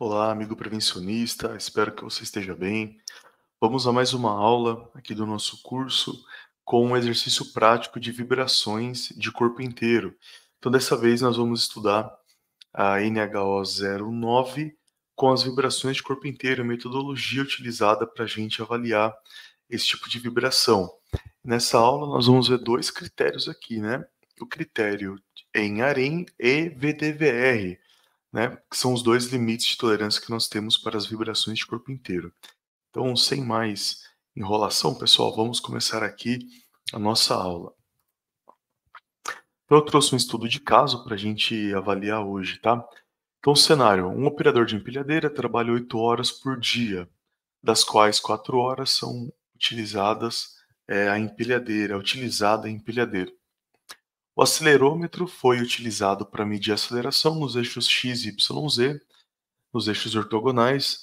Olá, amigo prevencionista, espero que você esteja bem. Vamos a mais uma aula aqui do nosso curso com um exercício prático de vibrações de corpo inteiro. Então, dessa vez, nós vamos estudar a NHO 09 com as vibrações de corpo inteiro, metodologia utilizada para a gente avaliar esse tipo de vibração. Nessa aula, nós vamos ver dois critérios aqui, né? O critério em AREM e VDVR né, que são os dois limites de tolerância que nós temos para as vibrações de corpo inteiro. Então, sem mais enrolação, pessoal, vamos começar aqui a nossa aula. Então, eu trouxe um estudo de caso para a gente avaliar hoje, tá? Então, cenário: um operador de empilhadeira trabalha oito horas por dia, das quais quatro horas são utilizadas é, a empilhadeira, é utilizada a empilhadeira. O acelerômetro foi utilizado para medir a aceleração nos eixos x, y, z, nos eixos ortogonais,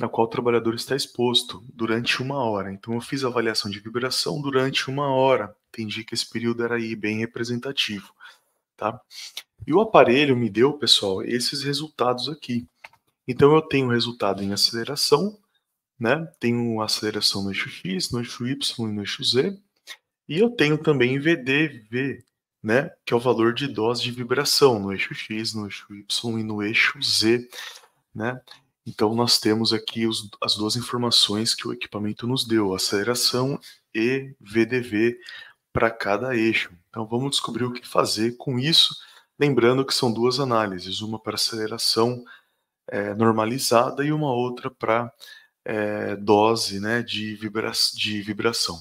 na qual o trabalhador está exposto durante uma hora. Então, eu fiz a avaliação de vibração durante uma hora. Entendi que esse período era aí bem representativo. Tá? E o aparelho me deu, pessoal, esses resultados aqui. Então, eu tenho resultado em aceleração, né? tenho aceleração no eixo x, no eixo y e no eixo z. E eu tenho também VDV, né, que é o valor de dose de vibração no eixo X, no eixo Y e no eixo Z, né? Então nós temos aqui os, as duas informações que o equipamento nos deu, aceleração e VDV para cada eixo. Então vamos descobrir o que fazer com isso, lembrando que são duas análises, uma para aceleração é, normalizada e uma outra para é, eh, dose né, de, vibra de vibração.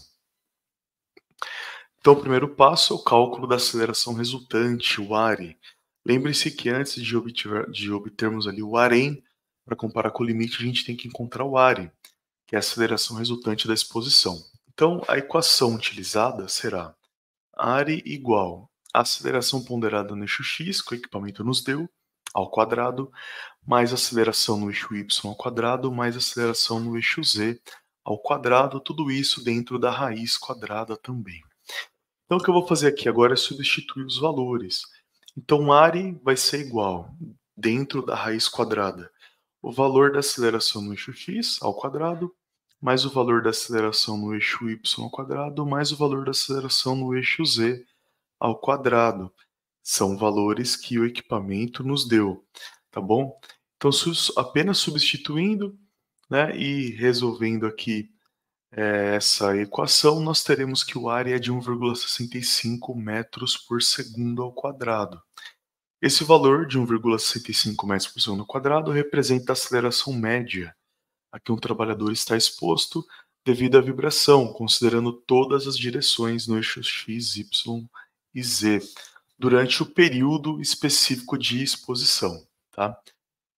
Então, o primeiro passo é o cálculo da aceleração resultante, o ARE. Lembre-se que antes de, obter, de obtermos ali o AREM, para comparar com o limite, a gente tem que encontrar o ARE, que é a aceleração resultante da exposição. Então, a equação utilizada será ARE igual a aceleração ponderada no eixo x, que o equipamento nos deu, ao quadrado, mais aceleração no eixo y ao quadrado, mais aceleração no eixo z ao quadrado, tudo isso dentro da raiz quadrada também. Então, o que eu vou fazer aqui agora é substituir os valores. Então, área vai ser igual, dentro da raiz quadrada, o valor da aceleração no eixo x ao quadrado, mais o valor da aceleração no eixo y ao quadrado, mais o valor da aceleração no eixo z ao quadrado. São valores que o equipamento nos deu, tá bom? Então, apenas substituindo né, e resolvendo aqui é, essa equação, nós teremos que o ar é de 1,65 metros por segundo ao quadrado. Esse valor de 1,65 metros por segundo ao quadrado representa a aceleração média a que um trabalhador está exposto devido à vibração, considerando todas as direções no eixo x, y e z, durante o período específico de exposição. Tá?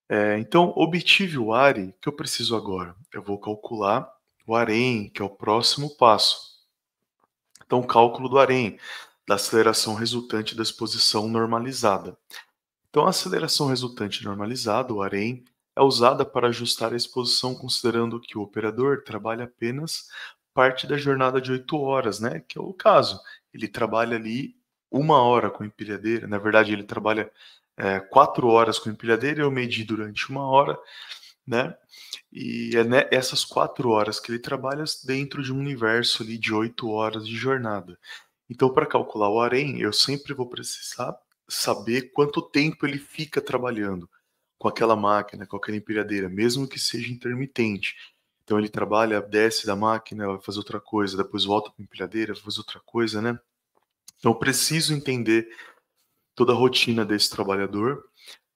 É, então, obtive o ARI que eu preciso agora. Eu vou calcular o harém, que é o próximo passo. Então, o cálculo do harém, da aceleração resultante da exposição normalizada. Então, a aceleração resultante normalizada, o harém, é usada para ajustar a exposição considerando que o operador trabalha apenas parte da jornada de 8 horas, né? Que é o caso. Ele trabalha ali uma hora com empilhadeira, na verdade ele trabalha é, quatro horas com empilhadeira, eu medi durante uma hora, né? E é essas quatro horas que ele trabalha dentro de um universo ali de oito horas de jornada. Então, para calcular o harém, eu sempre vou precisar saber quanto tempo ele fica trabalhando com aquela máquina, com aquela empilhadeira, mesmo que seja intermitente. Então ele trabalha, desce da máquina, vai fazer outra coisa, depois volta para a empilhadeira, faz outra coisa, né? Então eu preciso entender toda a rotina desse trabalhador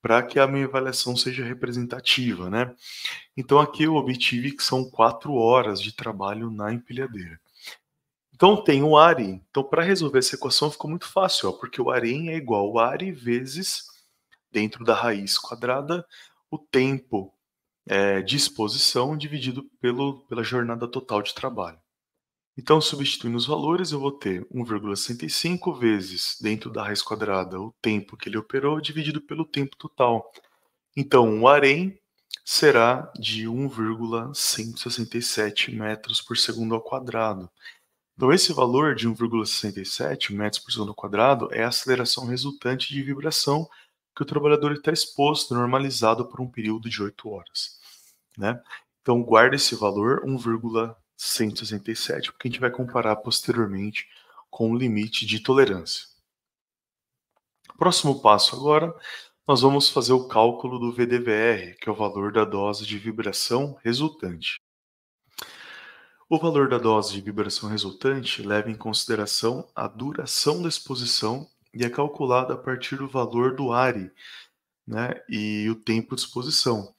para que a minha avaliação seja representativa, né? Então aqui eu obtive que são quatro horas de trabalho na empilhadeira. Então tem o ARI. Então para resolver essa equação ficou muito fácil, ó, porque o AREM é igual ao ARI vezes, dentro da raiz quadrada, o tempo é, de exposição dividido pelo, pela jornada total de trabalho. Então, substituindo os valores, eu vou ter 1,65 vezes, dentro da raiz quadrada, o tempo que ele operou, dividido pelo tempo total. Então, o arém será de 1,167 metros por segundo ao quadrado. Então, esse valor de 1,67 metros por segundo ao quadrado é a aceleração resultante de vibração que o trabalhador está exposto, normalizado por um período de 8 horas. Né? Então, guarda esse valor, 1, 167, porque a gente vai comparar posteriormente com o limite de tolerância. Próximo passo agora, nós vamos fazer o cálculo do VDVR, que é o valor da dose de vibração resultante. O valor da dose de vibração resultante leva em consideração a duração da exposição e é calculado a partir do valor do ARI né, e o tempo de exposição.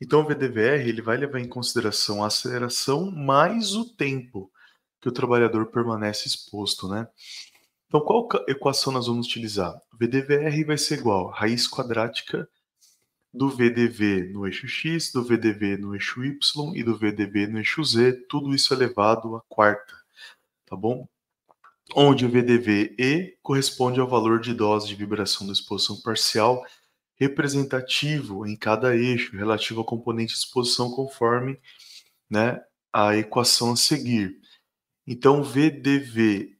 Então o VDVR ele vai levar em consideração a aceleração mais o tempo que o trabalhador permanece exposto, né? Então qual equação nós vamos utilizar? VDVR vai ser igual a raiz quadrática do VDV no eixo x, do VDV no eixo y e do VDV no eixo z, tudo isso elevado é à quarta, tá bom? Onde o VDV E corresponde ao valor de dose de vibração da exposição parcial representativo em cada eixo relativo ao componente de exposição conforme né, a equação a seguir. Então, VDVE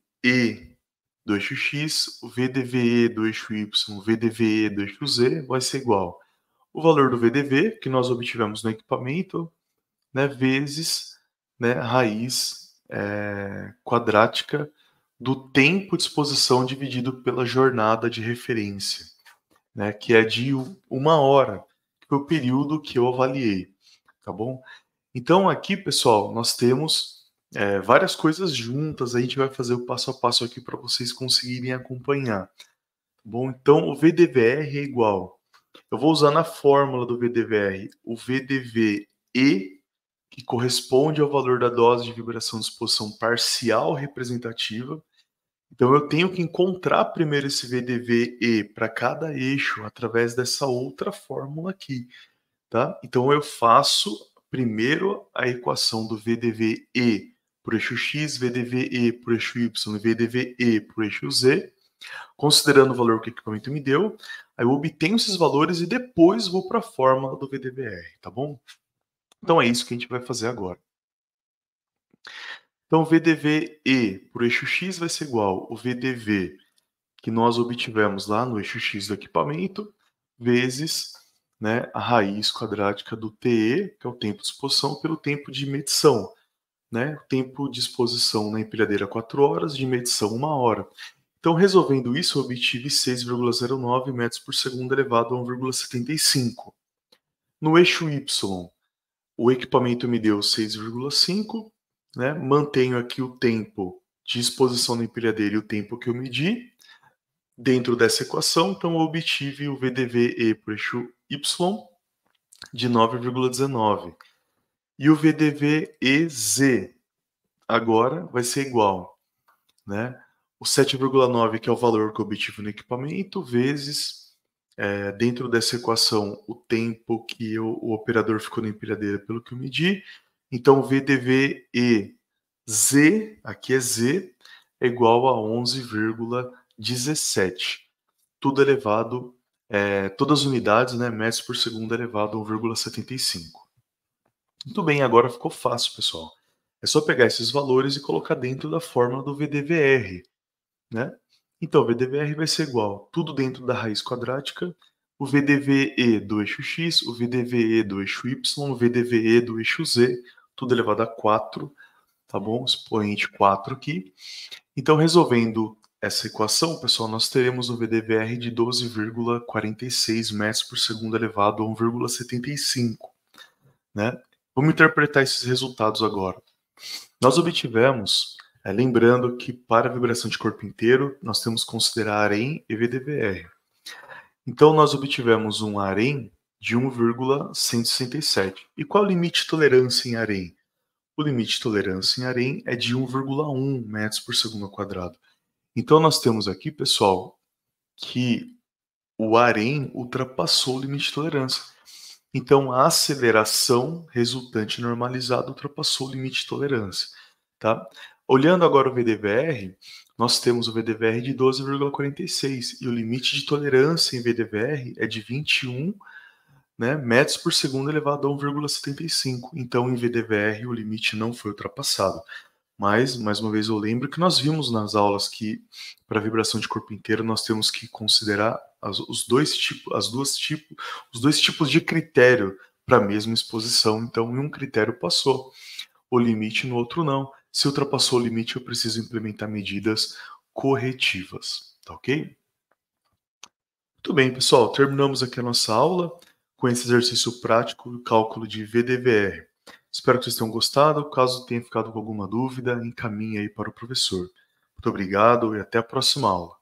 do eixo X, VDVE do eixo Y, VDVE do eixo Z vai ser igual o valor do VDV que nós obtivemos no equipamento, né, vezes né, raiz é, quadrática do tempo de exposição dividido pela jornada de referência né, que é de uma hora, que foi o período que eu avaliei, tá bom? Então aqui, pessoal, nós temos é, várias coisas juntas, a gente vai fazer o passo a passo aqui para vocês conseguirem acompanhar. Tá bom, então o VDVR é igual. Eu vou usar na fórmula do VDVR o VDV E, que corresponde ao valor da dose de vibração de exposição parcial representativa, então eu tenho que encontrar primeiro esse VDVE para cada eixo através dessa outra fórmula aqui, tá? Então eu faço primeiro a equação do VDVE para o eixo x, VDVE para o eixo y, VDVE para o eixo z, considerando o valor que o equipamento me deu, aí eu obtenho esses valores e depois vou para a fórmula do VDVR, tá bom? Então é isso que a gente vai fazer agora. Então, VDVE por eixo X vai ser igual o VDV que nós obtivemos lá no eixo X do equipamento, vezes né, a raiz quadrática do TE, que é o tempo de exposição, pelo tempo de medição. Né? O tempo de exposição na empilhadeira 4 horas, de medição 1 hora. Então, resolvendo isso, eu obtive 6,09 metros por segundo elevado a 1,75. No eixo Y, o equipamento me deu 6,5 né? Mantenho aqui o tempo de exposição na empilhadeira e o tempo que eu medi dentro dessa equação, então eu obtive o VDV-E por eixo Y de 9,19. E o vdv z agora vai ser igual, né? O 7,9, que é o valor que eu obtive no equipamento, vezes, é, dentro dessa equação, o tempo que eu, o operador ficou na empilhadeira pelo que eu medi, então, VDVE Z, aqui é Z, é igual a 11,17. Tudo elevado, é, todas as unidades, né, metros por segundo elevado a 1,75. Muito bem, agora ficou fácil, pessoal. É só pegar esses valores e colocar dentro da fórmula do VDVR, né? Então, o VDVR vai ser igual, tudo dentro da raiz quadrática, o VDVE do eixo X, o VDVE do eixo Y, o VDVE do eixo Z, tudo elevado a 4, tá bom? Expoente 4 aqui. Então, resolvendo essa equação, pessoal, nós teremos um VDVR de 12,46 metros por segundo elevado a 1,75, né? Vamos interpretar esses resultados agora. Nós obtivemos, é, lembrando que para a vibração de corpo inteiro, nós temos que considerar AREM e VDVR. Então, nós obtivemos um AREM de 1,167. E qual é o limite de tolerância em harém? O limite de tolerância em harém é de 1,1 metros por segundo quadrado. Então nós temos aqui, pessoal, que o harém ultrapassou o limite de tolerância. Então a aceleração resultante normalizada ultrapassou o limite de tolerância, tá? Olhando agora o VDVR, nós temos o VDVR de 12,46 e o limite de tolerância em VDVR é de 21,46 né, metros por segundo elevado a 1,75. Então, em VDVR, o limite não foi ultrapassado. Mas, mais uma vez, eu lembro que nós vimos nas aulas que, para vibração de corpo inteiro, nós temos que considerar as, os, dois tipo, as duas tipo, os dois tipos de critério para a mesma exposição. Então, em um critério passou o limite, no outro não. Se ultrapassou o limite, eu preciso implementar medidas corretivas. Tá ok? Muito bem, pessoal. Terminamos aqui a nossa aula com esse exercício prático do cálculo de VDVR. Espero que vocês tenham gostado. Caso tenha ficado com alguma dúvida, encaminhe aí para o professor. Muito obrigado e até a próxima aula.